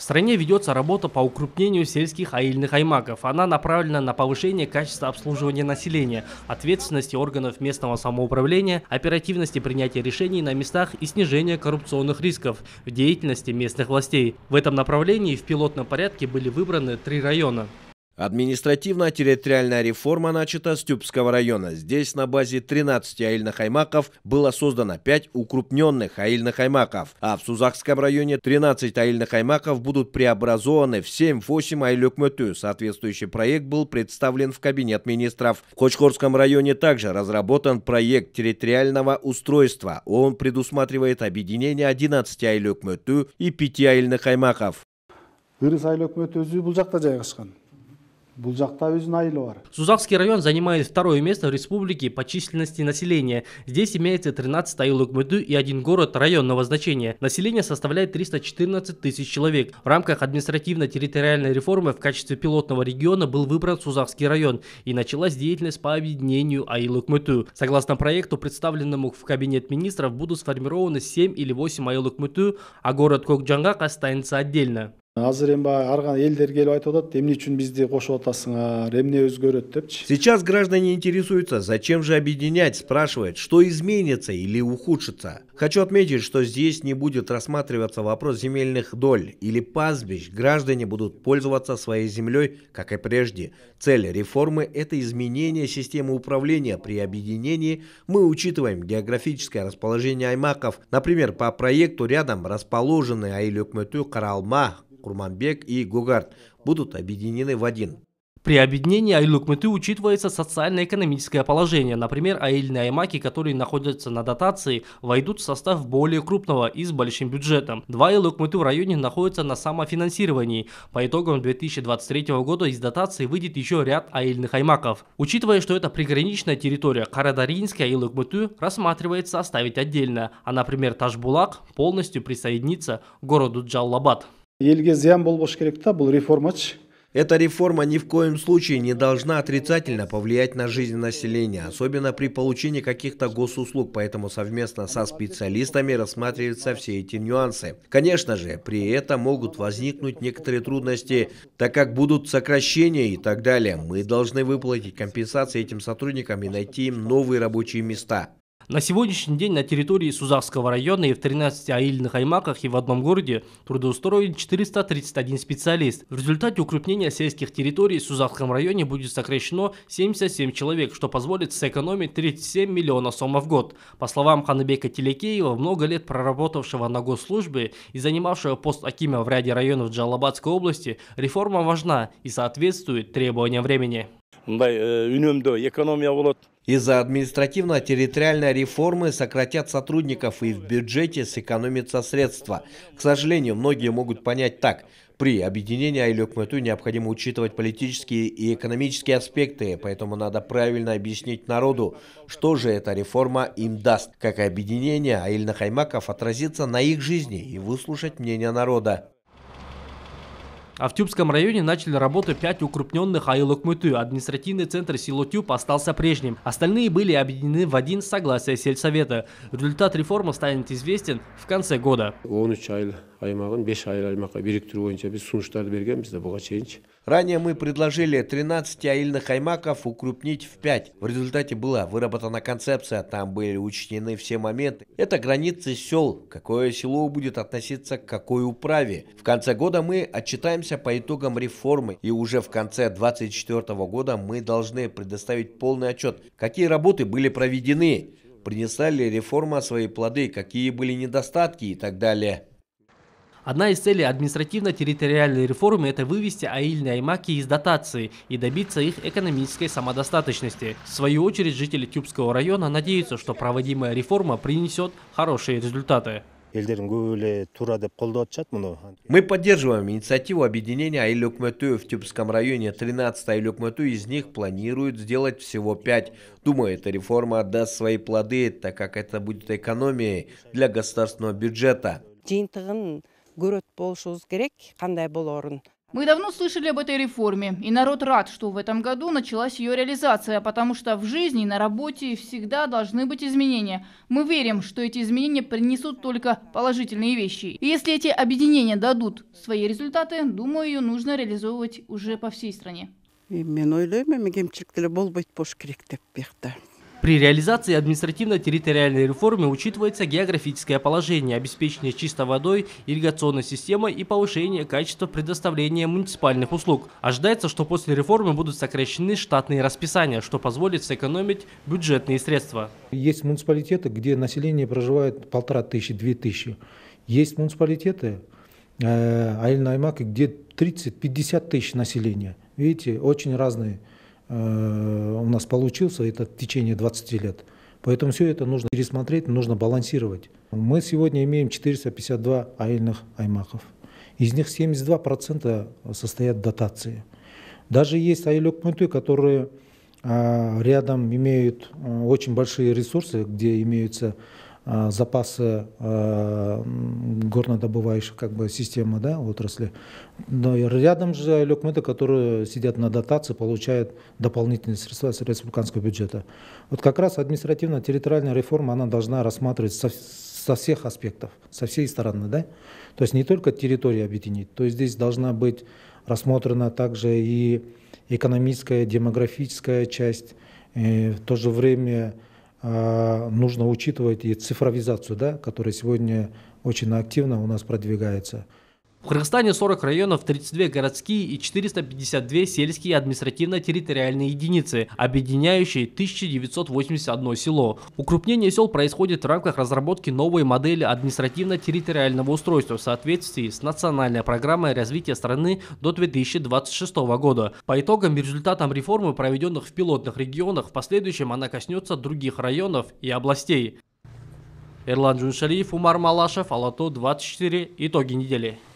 В стране ведется работа по укрупнению сельских аильных аймаков. Она направлена на повышение качества обслуживания населения, ответственности органов местного самоуправления, оперативности принятия решений на местах и снижение коррупционных рисков в деятельности местных властей. В этом направлении в пилотном порядке были выбраны три района. Административно-территориальная реформа начата с Тюбского района. Здесь на базе 13 аильных аймаков было создано 5 укрупненных аильных аймаков, а в Сузахском районе 13 аильных аймаков будут преобразованы в 7-8 айлюкмөтü. Соответствующий проект был представлен в Кабинет министров. В Кочкорском районе также разработан проект территориального устройства. Он предусматривает объединение 11 айлюкмөтü и 5 аильных аймаков. Ырыс айлөкмөт өзү бул жакта Сузакский район занимает второе место в республике по численности населения. Здесь имеется 13 айлык и один город районного значения. Население составляет 314 тысяч человек. В рамках административно-территориальной реформы в качестве пилотного региона был выбран Сузакский район и началась деятельность по объединению айлык Согласно проекту, представленному в Кабинет министров, будут сформированы 7 или 8 айлык а город Кокджангак останется отдельно сейчас граждане интересуются зачем же объединять спрашивают что изменится или ухудшится хочу отметить что здесь не будет рассматриваться вопрос земельных доль или пастбищ граждане будут пользоваться своей землей как и прежде цель реформы это изменение системы управления при объединении мы учитываем географическое расположение аймаков например по проекту рядом расположены аилюкмөту каралма Курманбек и Гугард будут объединены в один. При объединении Айлукмыты учитывается социально-экономическое положение. Например, аильные аймаки, которые находятся на дотации, войдут в состав более крупного и с большим бюджетом. Два Айлукмыты в районе находятся на самофинансировании. По итогам 2023 года из дотации выйдет еще ряд аильных аймаков. Учитывая, что это приграничная территория, Карадаринский Айлукмыты рассматривается оставить отдельно, а, например, Ташбулак полностью присоединится к городу Джаллабад елге зиян болбош керек та бұл реформачы эта реформа ни в коем случае не должна отрицательно повлиять на жизнь населения, особенно при получении каких-то госуслуг, поэтому совместно со специалистами рассматриваются все эти нюансы. Конечно же, при этом могут возникнуть некоторые трудности, так как будут сокращения и так далее. Мы должны выплатить компенсации этим сотрудникам и найти им новые рабочие места. На сегодняшний день на территории Сузавского района и в 13 аильных аймаках и в одном городе трудоустроен 431 специалист. В результате укрепления сельских территорий в Сузавском районе будет сокращено 77 человек, что позволит сэкономить 37 миллионов сомов в год. По словам Ханабека Телекеева, много лет проработавшего на госслужбе и занимавшего пост Акима в ряде районов Джалабадской области, реформа важна и соответствует требованиям времени. Да, э, экономия из-за административно-территориальной реформы сократят сотрудников и в бюджете сэкономятся средства. К сожалению, многие могут понять так. При объединении Айлюкмату необходимо учитывать политические и экономические аспекты, поэтому надо правильно объяснить народу, что же эта реформа им даст, как объединение Аильных Хаймаков отразится на их жизни и выслушать мнение народа. А в Тюбском районе начали работу 5 укрупненных аилок Мыту. Административный центр село Тюб остался прежним. Остальные были объединены в один согласие сельсовета. Результат реформы станет известен в конце года. Он аймағын беш айыл аймаққа біріктіру бойынша біз ұсыныстарды бергенбіз да бұған шейінше Ранее мы предложили 13 аильных аймаков укрупнить в 5. В результате была выработана концепция, там были учтены все моменты. Это границы сел, какое село будет относиться к какой управе. В конце года мы отчитаемся по итогам реформы, и уже в конце 2024 года мы должны предоставить полный отчет, какие работы были проведены, принесла ли реформа свои плоды, какие были недостатки и так далее. Одна из целей административно-территориальной реформы – это вывести аильные аймаки из дотации и добиться их экономической самодостаточности. В свою очередь, жители Тюбского района надеются, что проводимая реформа принесет хорошие результаты. Мы поддерживаем инициативу объединения Айл в Тюбском районе. 13 Айл из них планируют сделать всего 5. Думаю, эта реформа даст свои плоды, так как это будет экономией для государственного бюджета көрөт болушубуз керек кандай болорун мы давно слышали об этой реформе, и народ рад, что в этом году началась ее реализация, потому что в жизни и на работе всегда должны быть изменения. Мы верим, что эти изменения принесут только положительные вещи. И если эти объединения дадут свои результаты, думаю, ее нужно реализовывать уже по всей стране. При реализации административно-территориальной реформы учитывается географическое положение, обеспечение чистой водой, ирригационной системой и повышение качества предоставления муниципальных услуг. Ожидается, что после реформы будут сокращены штатные расписания, что позволит сэкономить бюджетные средства. Есть муниципалитеты, где население проживает полтора тысячи, две тысячи. Есть муниципалитеты, э, Айльна где 30-50 тысяч населения. Видите, очень разные Э, у нас получился, это в течение 20 лет. Поэтому все это нужно пересмотреть, нужно балансировать. Мы сегодня имеем 452 аильных аймаков. Из них 72% состоят дотации. Даже есть айлек которые а, рядом имеют э, очень большие ресурсы, где имеются а, запасы а, горнодобывающих как бы системы да, отрасли. Но рядом же люкметы, которые сидят на дотации, получают дополнительные средства с республиканского бюджета. Вот как раз административно-территориальная реформа, она должна рассматривать со, со всех аспектов, со всей стороны, да? То есть не только территорию объединить, то есть здесь должна быть рассмотрена также и экономическая, демографическая часть, и в то же время а, нужно учитывать и цифровизацию, да, которая сегодня очень активно у нас продвигается. В Кыргызстане 40 районов, 32 городские и 452 сельские административно-территориальные единицы, объединяющие 1981 село. Укрупнение сел происходит в рамках разработки новой модели административно-территориального устройства в соответствии с национальной программой развития страны до 2026 года. По итогам и результатам реформы, проведенных в пилотных регионах, в последующем она коснется других районов и областей. Эрлан Джуншалиев, Умар Малашев, Алато 24. Итоги недели.